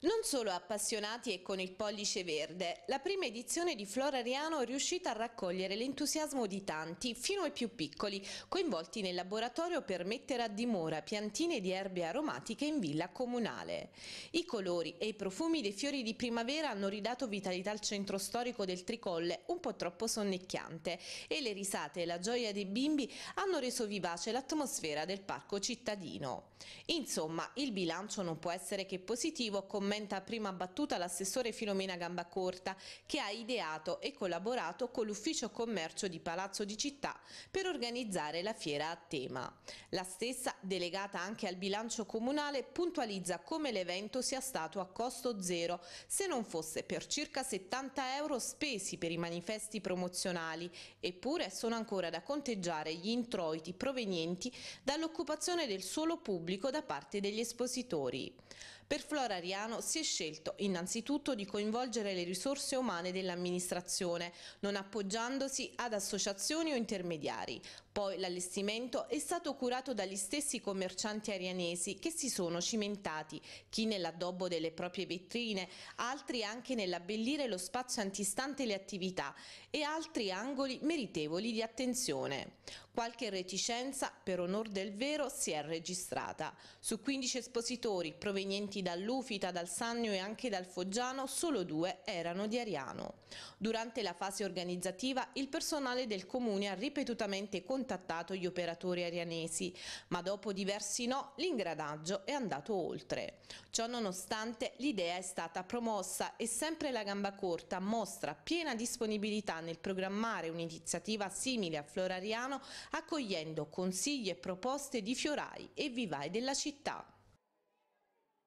Non solo appassionati e con il pollice verde, la prima edizione di Florariano è riuscita a raccogliere l'entusiasmo di tanti, fino ai più piccoli, coinvolti nel laboratorio per mettere a dimora piantine di erbe aromatiche in villa comunale. I colori e i profumi dei fiori di primavera hanno ridato vitalità al centro storico del Tricolle, un po' troppo sonnecchiante, e le risate e la gioia dei bimbi hanno reso vivace l'atmosfera del parco cittadino. Insomma, il bilancio non può essere che positivo come commenta a prima battuta l'assessore Filomena Gambacorta che ha ideato e collaborato con l'ufficio commercio di Palazzo di Città per organizzare la fiera a tema. La stessa, delegata anche al bilancio comunale, puntualizza come l'evento sia stato a costo zero se non fosse per circa 70 euro spesi per i manifesti promozionali, eppure sono ancora da conteggiare gli introiti provenienti dall'occupazione del suolo pubblico da parte degli espositori. Per Flora Ariano si è scelto innanzitutto di coinvolgere le risorse umane dell'amministrazione, non appoggiandosi ad associazioni o intermediari. Poi l'allestimento è stato curato dagli stessi commercianti arianesi che si sono cimentati, chi nell'addobbo delle proprie vetrine, altri anche nell'abbellire lo spazio antistante le attività e altri angoli meritevoli di attenzione. Qualche reticenza, per onor del vero, si è registrata. Su 15 espositori provenienti dall'Ufita, dal Sannio e anche dal Foggiano, solo due erano di Ariano. Durante la fase organizzativa il personale del comune ha ripetutamente contattato contattato gli operatori arianesi, ma dopo diversi no l'ingranaggio è andato oltre. Ciò nonostante l'idea è stata promossa e sempre la gamba corta mostra piena disponibilità nel programmare un'iniziativa simile a Florariano accogliendo consigli e proposte di fiorai e vivai della città.